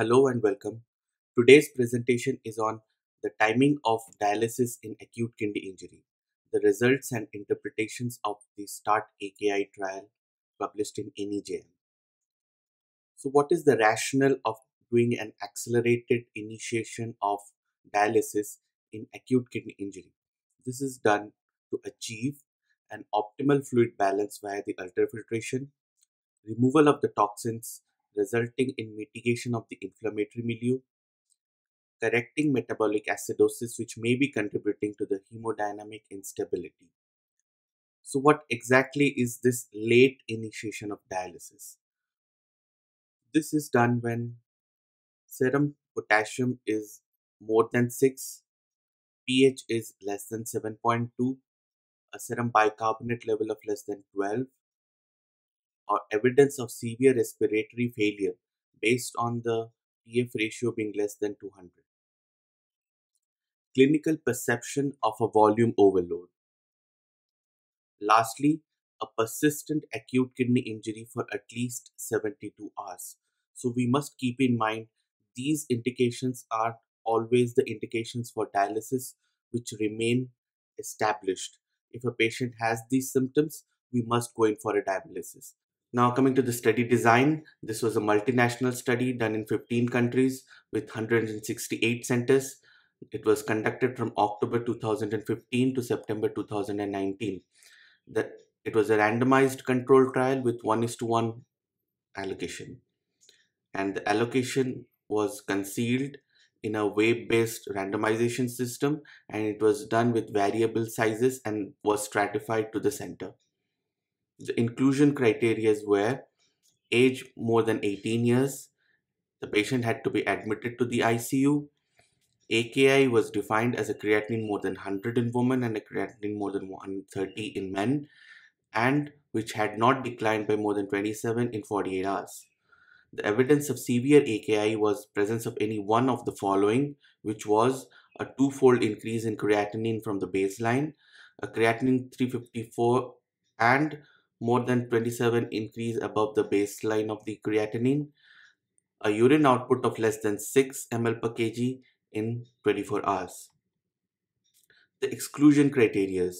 Hello and welcome. Today's presentation is on the timing of dialysis in acute kidney injury, the results and interpretations of the START AKI trial published in NEJM. So, what is the rationale of doing an accelerated initiation of dialysis in acute kidney injury? This is done to achieve an optimal fluid balance via the ultrafiltration, removal of the toxins resulting in mitigation of the inflammatory milieu, correcting metabolic acidosis, which may be contributing to the hemodynamic instability. So, what exactly is this late initiation of dialysis? This is done when serum potassium is more than 6, pH is less than 7.2, a serum bicarbonate level of less than 12, or evidence of severe respiratory failure based on the PF ratio being less than 200. Clinical perception of a volume overload. Lastly, a persistent acute kidney injury for at least 72 hours. So we must keep in mind these indications are always the indications for dialysis which remain established. If a patient has these symptoms, we must go in for a dialysis. Now coming to the study design, this was a multinational study done in 15 countries with 168 centers. It was conducted from October 2015 to September 2019. it was a randomized control trial with 1 is to 1 allocation. And the allocation was concealed in a wave-based randomization system and it was done with variable sizes and was stratified to the center. The inclusion criteria were age more than 18 years, the patient had to be admitted to the ICU, AKI was defined as a creatinine more than 100 in women and a creatinine more than 130 in men, and which had not declined by more than 27 in 48 hours. The evidence of severe AKI was presence of any one of the following, which was a twofold increase in creatinine from the baseline, a creatinine 354 and more than 27 increase above the baseline of the creatinine, a urine output of less than 6 ml per kg in 24 hours. The exclusion criteria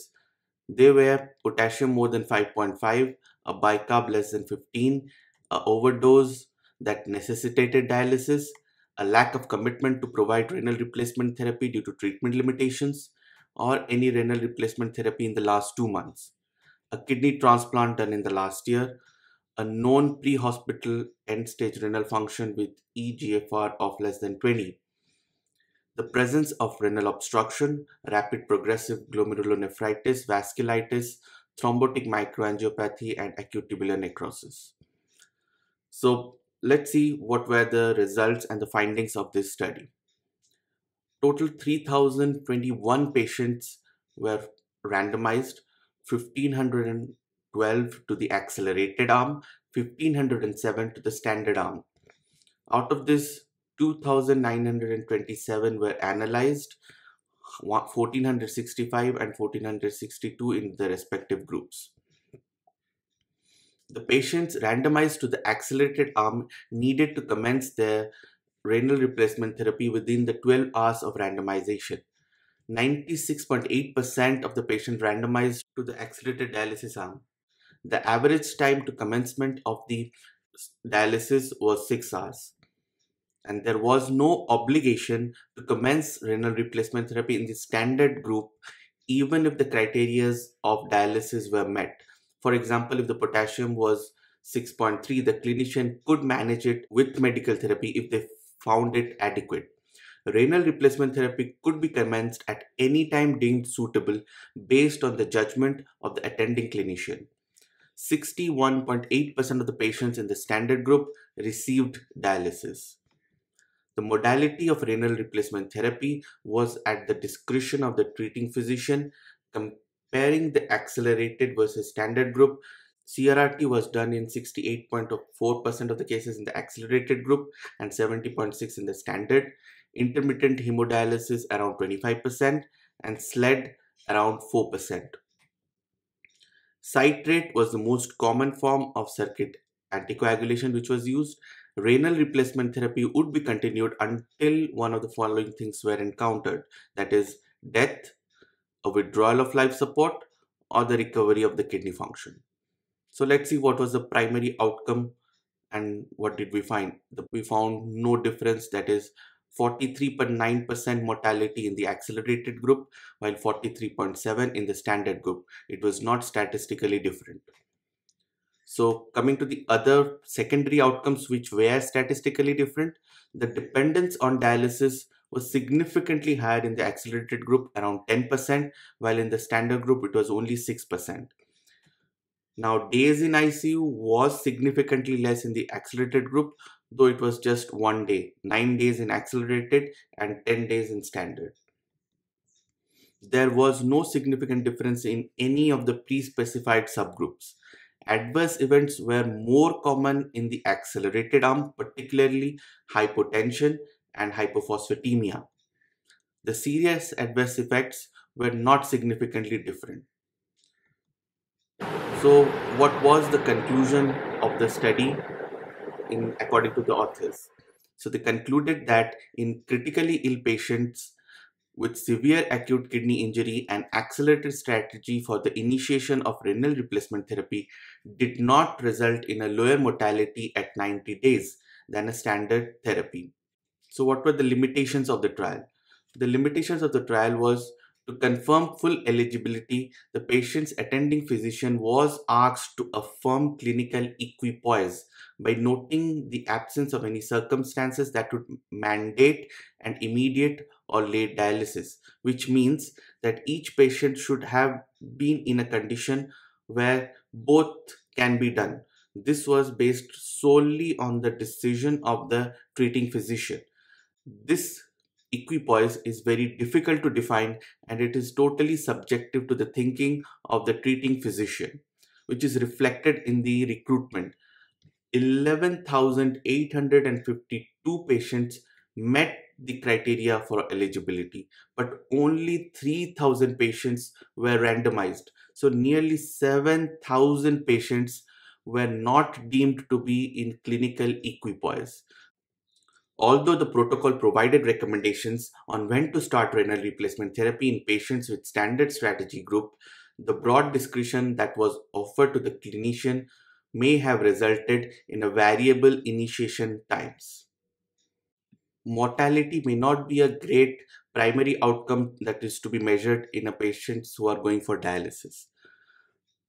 they were potassium more than 5.5, a bicarb less than 15, a overdose that necessitated dialysis, a lack of commitment to provide renal replacement therapy due to treatment limitations, or any renal replacement therapy in the last two months a kidney transplant done in the last year, a known pre hospital end stage renal function with EGFR of less than 20, the presence of renal obstruction, rapid progressive glomerulonephritis, vasculitis, thrombotic microangiopathy, and acute tubular necrosis. So, let's see what were the results and the findings of this study. Total 3,021 patients were randomized 1512 to the accelerated arm, 1507 to the standard arm. Out of this, 2927 were analyzed, 1465 and 1462 in the respective groups. The patients randomized to the accelerated arm needed to commence their renal replacement therapy within the 12 hours of randomization. 96.8% of the patient randomized to the accelerated dialysis arm. The average time to commencement of the dialysis was 6 hours. And there was no obligation to commence renal replacement therapy in the standard group, even if the criteria of dialysis were met. For example, if the potassium was 6.3, the clinician could manage it with medical therapy if they found it adequate renal replacement therapy could be commenced at any time deemed suitable based on the judgment of the attending clinician. 61.8% of the patients in the standard group received dialysis. The modality of renal replacement therapy was at the discretion of the treating physician. Comparing the accelerated versus standard group, CRRT was done in 68.4% of the cases in the accelerated group and 70.6 percent in the standard intermittent hemodialysis around 25% and SLED around 4%. Citrate was the most common form of circuit anticoagulation which was used. Renal replacement therapy would be continued until one of the following things were encountered that is death, a withdrawal of life support or the recovery of the kidney function. So let's see what was the primary outcome and what did we find? We found no difference that is 43.9% mortality in the accelerated group, while 43.7 in the standard group. It was not statistically different. So coming to the other secondary outcomes which were statistically different, the dependence on dialysis was significantly higher in the accelerated group around 10% while in the standard group it was only 6%. Now days in ICU was significantly less in the accelerated group though it was just one day, nine days in accelerated and 10 days in standard. There was no significant difference in any of the pre-specified subgroups. Adverse events were more common in the accelerated arm, particularly hypotension and hypophosphatemia. The serious adverse effects were not significantly different. So what was the conclusion of the study? in according to the authors. So they concluded that in critically ill patients with severe acute kidney injury, an accelerated strategy for the initiation of renal replacement therapy did not result in a lower mortality at 90 days than a standard therapy. So what were the limitations of the trial? The limitations of the trial was to confirm full eligibility, the patient's attending physician was asked to affirm clinical equipoise by noting the absence of any circumstances that would mandate an immediate or late dialysis, which means that each patient should have been in a condition where both can be done. This was based solely on the decision of the treating physician. This equipoise is very difficult to define and it is totally subjective to the thinking of the treating physician, which is reflected in the recruitment. 11,852 patients met the criteria for eligibility, but only 3,000 patients were randomized. So, nearly 7,000 patients were not deemed to be in clinical equipoise. Although the protocol provided recommendations on when to start renal replacement therapy in patients with standard strategy group, the broad discretion that was offered to the clinician may have resulted in a variable initiation times. Mortality may not be a great primary outcome that is to be measured in a patients who are going for dialysis.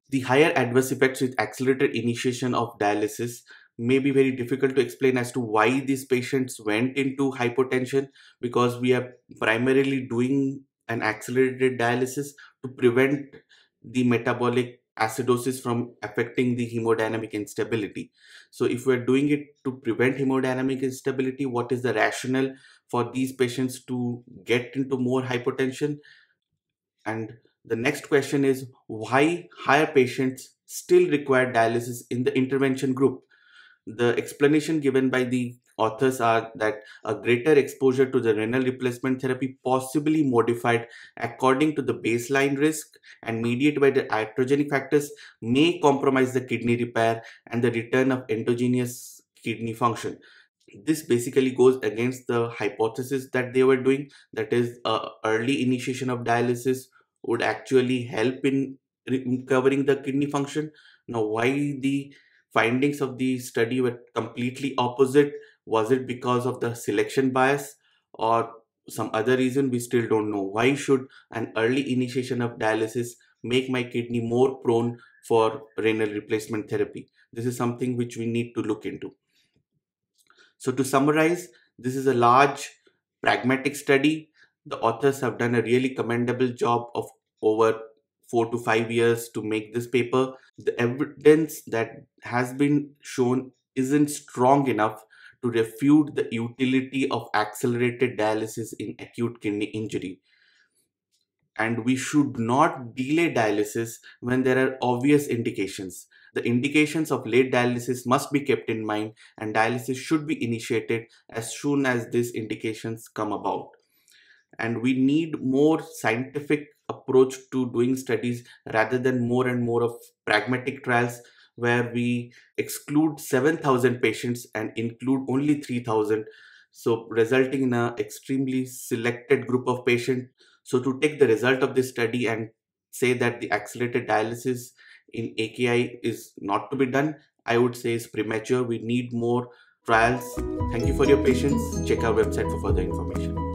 The higher adverse effects with accelerated initiation of dialysis may be very difficult to explain as to why these patients went into hypotension because we are primarily doing an accelerated dialysis to prevent the metabolic acidosis from affecting the hemodynamic instability. So if we're doing it to prevent hemodynamic instability, what is the rationale for these patients to get into more hypotension? And the next question is why higher patients still require dialysis in the intervention group? the explanation given by the authors are that a greater exposure to the renal replacement therapy possibly modified according to the baseline risk and mediated by the iatrogenic factors may compromise the kidney repair and the return of endogenous kidney function this basically goes against the hypothesis that they were doing that is uh, early initiation of dialysis would actually help in recovering the kidney function now why the findings of the study were completely opposite? Was it because of the selection bias or some other reason? We still don't know. Why should an early initiation of dialysis make my kidney more prone for renal replacement therapy? This is something which we need to look into. So, to summarize, this is a large pragmatic study. The authors have done a really commendable job of over four to five years to make this paper, the evidence that has been shown isn't strong enough to refute the utility of accelerated dialysis in acute kidney injury. And we should not delay dialysis when there are obvious indications. The indications of late dialysis must be kept in mind, and dialysis should be initiated as soon as these indications come about. And we need more scientific approach to doing studies rather than more and more of pragmatic trials where we exclude 7000 patients and include only 3000 so resulting in an extremely selected group of patients so to take the result of this study and say that the accelerated dialysis in AKI is not to be done, I would say is premature. We need more trials. Thank you for your patience. Check our website for further information.